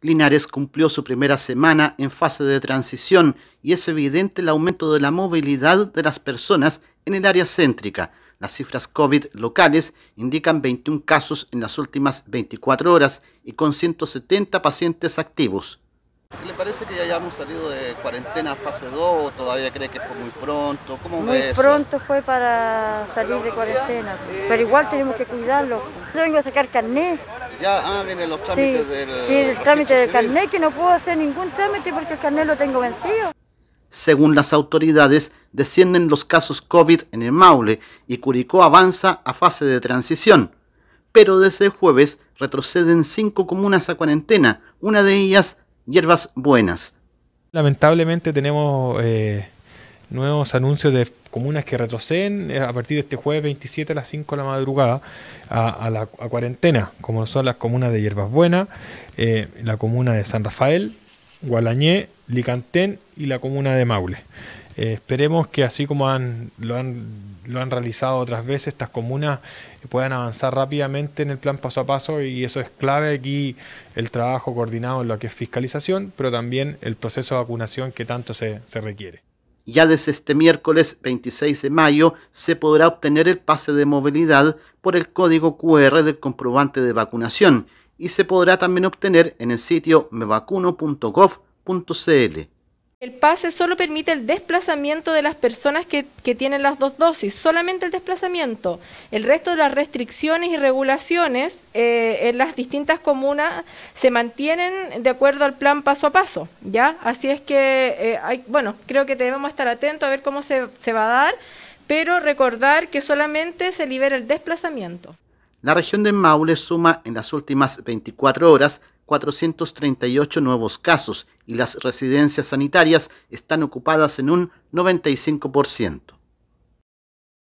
Linares cumplió su primera semana en fase de transición y es evidente el aumento de la movilidad de las personas en el área céntrica. Las cifras COVID locales indican 21 casos en las últimas 24 horas y con 170 pacientes activos. ¿Le parece que ya hayamos salido de cuarentena fase 2 o todavía cree que fue muy pronto? ¿Cómo muy pronto fue para salir de cuarentena, pero igual tenemos que cuidarlo. Yo vengo a sacar carnet ya ah, vienen los trámites del... Sí, el trámite del carnet, que no puedo hacer ningún trámite porque el carnet lo tengo vencido. Según las autoridades, descienden los casos COVID en el Maule y Curicó avanza a fase de transición. Pero desde el jueves retroceden cinco comunas a cuarentena, una de ellas Hierbas Buenas. Lamentablemente tenemos eh, nuevos anuncios de comunas que retroceden eh, a partir de este jueves 27 a las 5 de la madrugada a, la cuarentena, como son las comunas de Hierbas Buenas, eh, la comuna de San Rafael, Gualañé, Licantén y la comuna de Maule. Eh, esperemos que así como lo, han, lo han realizado otras veces, estas comunas puedan avanzar rápidamente en el plan paso a paso y eso es clave aquí el trabajo coordinado en lo que es fiscalización, pero también el proceso de vacunación que tanto se requiere. Ya desde este miércoles 26 de mayo se podrá obtener el pase de movilidad por el código QR del comprobante de vacunación y se podrá también obtener en el sitio mevacuno.gov.cl. El pase solo permite el desplazamiento de las personas que, tienen las dos dosis, solamente el desplazamiento. El resto de las restricciones y regulaciones eh, en las distintas comunas se mantienen de acuerdo al plan paso a paso, ¿ya? Así es que, eh, hay, bueno, creo que debemos estar atentos a ver cómo se, se va a dar, pero recordar que solamente se libera el desplazamiento. La región de Maule suma en las últimas 24 horas 438 nuevos casos y las residencias sanitarias están ocupadas en un 95%.